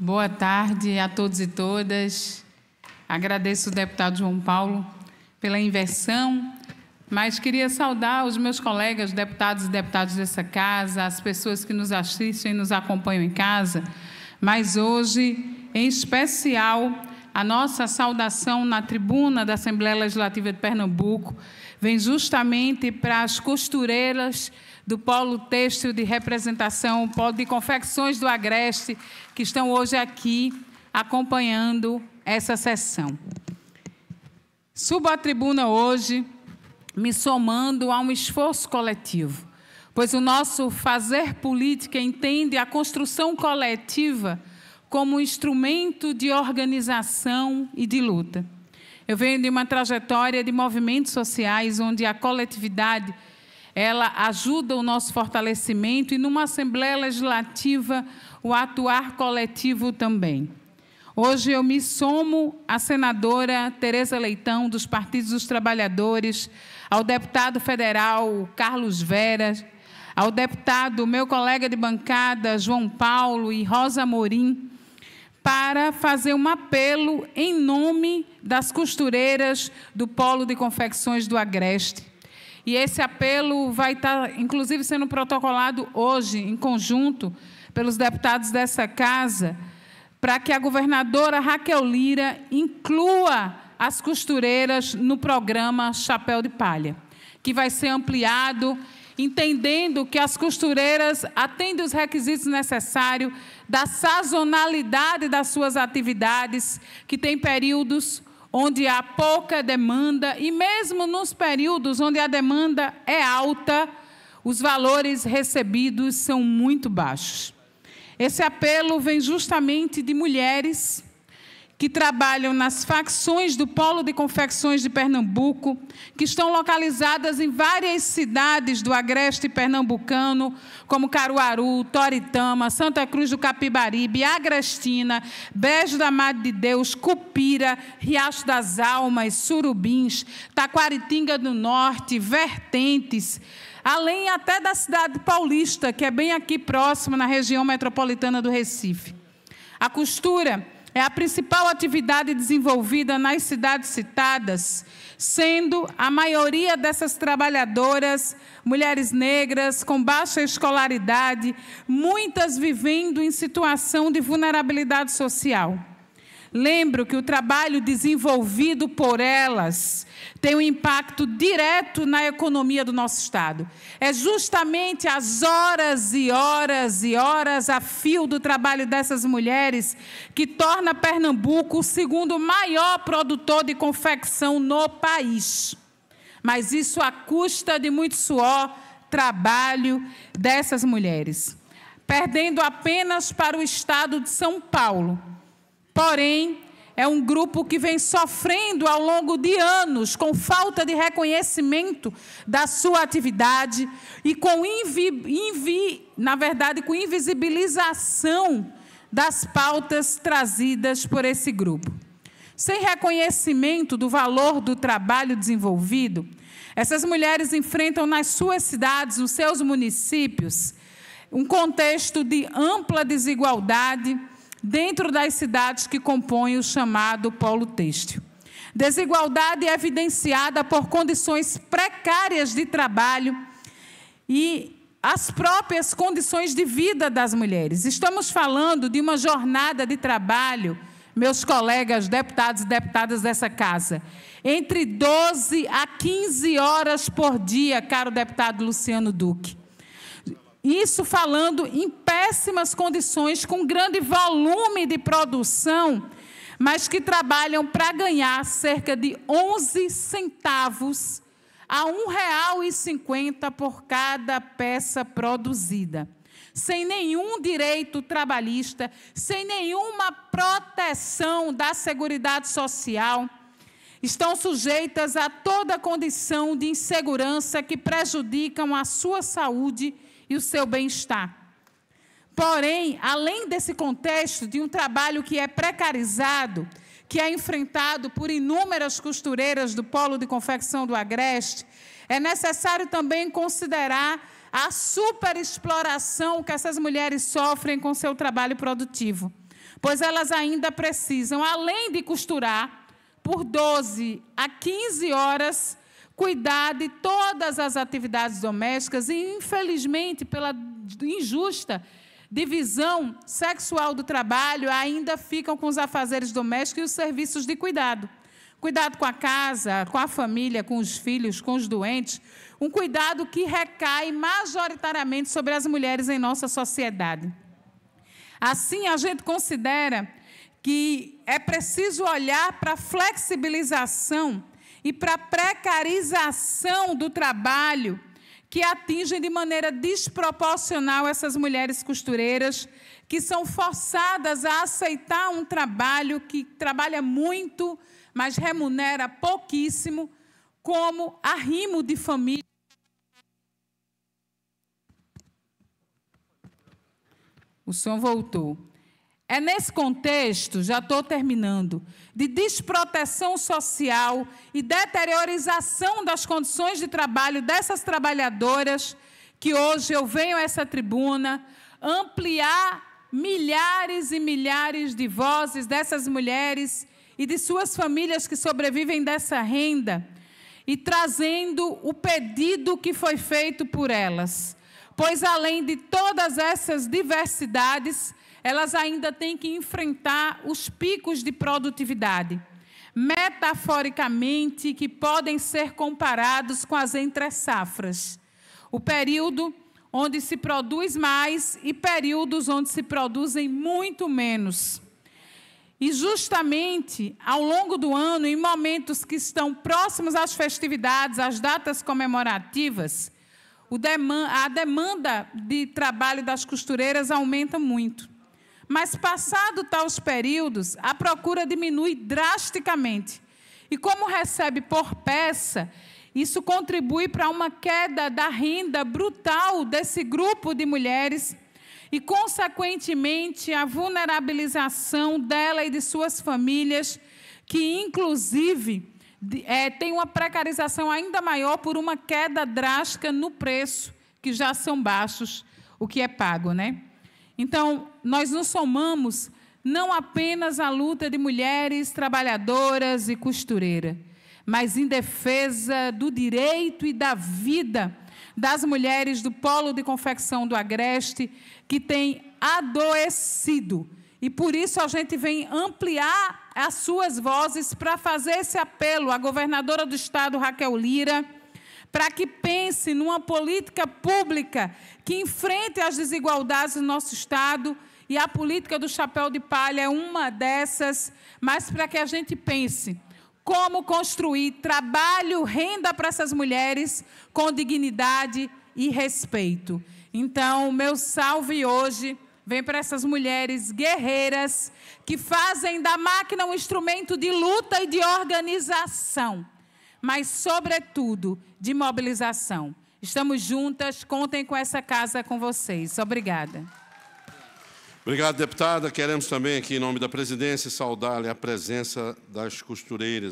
Boa tarde a todos e todas. Agradeço o deputado João Paulo pela inversão, mas queria saudar os meus colegas, deputados e deputadas dessa casa, as pessoas que nos assistem e nos acompanham em casa, mas hoje, em especial, a nossa saudação na tribuna da Assembleia Legislativa de Pernambuco, vem justamente para as costureiras do polo têxtil de representação, polo de confecções do Agreste, que estão hoje aqui acompanhando essa sessão. Subo à tribuna hoje me somando a um esforço coletivo, pois o nosso fazer política entende a construção coletiva como um instrumento de organização e de luta. Eu venho de uma trajetória de movimentos sociais onde a coletividade ela ajuda o nosso fortalecimento e numa Assembleia Legislativa o atuar coletivo também. Hoje eu me somo à senadora Tereza Leitão dos Partidos dos Trabalhadores, ao deputado federal Carlos Veras, ao deputado meu colega de bancada João Paulo e Rosa Morim para fazer um apelo em nome das costureiras do Polo de Confecções do Agreste. E esse apelo vai estar, tá, inclusive, sendo protocolado hoje, em conjunto, pelos deputados dessa casa, para que a governadora Raquel Lira inclua as costureiras no programa Chapéu de Palha, que vai ser ampliado entendendo que as costureiras atendem os requisitos necessários da sazonalidade das suas atividades, que tem períodos onde há pouca demanda, e mesmo nos períodos onde a demanda é alta, os valores recebidos são muito baixos. Esse apelo vem justamente de mulheres que trabalham nas facções do Polo de Confecções de Pernambuco, que estão localizadas em várias cidades do agreste pernambucano, como Caruaru, Toritama, Santa Cruz do Capibaribe, Agrestina, Beijo da Madre de Deus, Cupira, Riacho das Almas, Surubins, Taquaritinga do Norte, Vertentes, além até da cidade paulista, que é bem aqui próximo, na região metropolitana do Recife. A costura é a principal atividade desenvolvida nas cidades citadas, sendo a maioria dessas trabalhadoras mulheres negras com baixa escolaridade, muitas vivendo em situação de vulnerabilidade social. Lembro que o trabalho desenvolvido por elas tem um impacto direto na economia do nosso Estado. É justamente as horas e horas e horas a fio do trabalho dessas mulheres que torna Pernambuco o segundo maior produtor de confecção no país. Mas isso à custa de muito suor, trabalho dessas mulheres, perdendo apenas para o Estado de São Paulo Porém, é um grupo que vem sofrendo ao longo de anos com falta de reconhecimento da sua atividade e com invi, invi, na verdade, com invisibilização das pautas trazidas por esse grupo. Sem reconhecimento do valor do trabalho desenvolvido, essas mulheres enfrentam nas suas cidades, nos seus municípios, um contexto de ampla desigualdade dentro das cidades que compõem o chamado polo têxtil. Desigualdade é evidenciada por condições precárias de trabalho e as próprias condições de vida das mulheres. Estamos falando de uma jornada de trabalho, meus colegas deputados e deputadas dessa casa, entre 12 a 15 horas por dia, caro deputado Luciano Duque. Isso falando em péssimas condições, com grande volume de produção, mas que trabalham para ganhar cerca de 11 centavos a R$ 1,50 por cada peça produzida. Sem nenhum direito trabalhista, sem nenhuma proteção da Seguridade Social, estão sujeitas a toda condição de insegurança que prejudicam a sua saúde e e o seu bem-estar. Porém, além desse contexto de um trabalho que é precarizado, que é enfrentado por inúmeras costureiras do polo de confecção do Agreste, é necessário também considerar a superexploração que essas mulheres sofrem com seu trabalho produtivo, pois elas ainda precisam, além de costurar, por 12 a 15 horas cuidar de todas as atividades domésticas e, infelizmente, pela injusta divisão sexual do trabalho, ainda ficam com os afazeres domésticos e os serviços de cuidado. Cuidado com a casa, com a família, com os filhos, com os doentes. Um cuidado que recai majoritariamente sobre as mulheres em nossa sociedade. Assim, a gente considera que é preciso olhar para a flexibilização e para a precarização do trabalho que atingem de maneira desproporcional essas mulheres costureiras que são forçadas a aceitar um trabalho que trabalha muito, mas remunera pouquíssimo, como arrimo de família. O som voltou. É nesse contexto, já estou terminando, de desproteção social e deteriorização das condições de trabalho dessas trabalhadoras que hoje eu venho a essa tribuna ampliar milhares e milhares de vozes dessas mulheres e de suas famílias que sobrevivem dessa renda e trazendo o pedido que foi feito por elas. Pois além de todas essas diversidades, elas ainda têm que enfrentar os picos de produtividade, metaforicamente, que podem ser comparados com as entre-safras o período onde se produz mais e períodos onde se produzem muito menos. E justamente ao longo do ano, em momentos que estão próximos às festividades, às datas comemorativas, a demanda de trabalho das costureiras aumenta muito. Mas, passado tais períodos, a procura diminui drasticamente. E como recebe por peça, isso contribui para uma queda da renda brutal desse grupo de mulheres e, consequentemente, a vulnerabilização dela e de suas famílias, que, inclusive, é, tem uma precarização ainda maior por uma queda drástica no preço, que já são baixos, o que é pago, né? Então, nós nos somamos não apenas à luta de mulheres trabalhadoras e costureiras, mas em defesa do direito e da vida das mulheres do polo de confecção do Agreste, que têm adoecido. E por isso a gente vem ampliar as suas vozes para fazer esse apelo à governadora do estado, Raquel Lira para que pense numa política pública que enfrente as desigualdades do nosso Estado, e a política do chapéu de palha é uma dessas, mas para que a gente pense como construir trabalho, renda para essas mulheres com dignidade e respeito. Então, meu salve hoje vem para essas mulheres guerreiras que fazem da máquina um instrumento de luta e de organização mas, sobretudo, de mobilização. Estamos juntas, contem com essa casa com vocês. Obrigada. Obrigado, deputada. Queremos também aqui, em nome da presidência, saudar a presença das costureiras.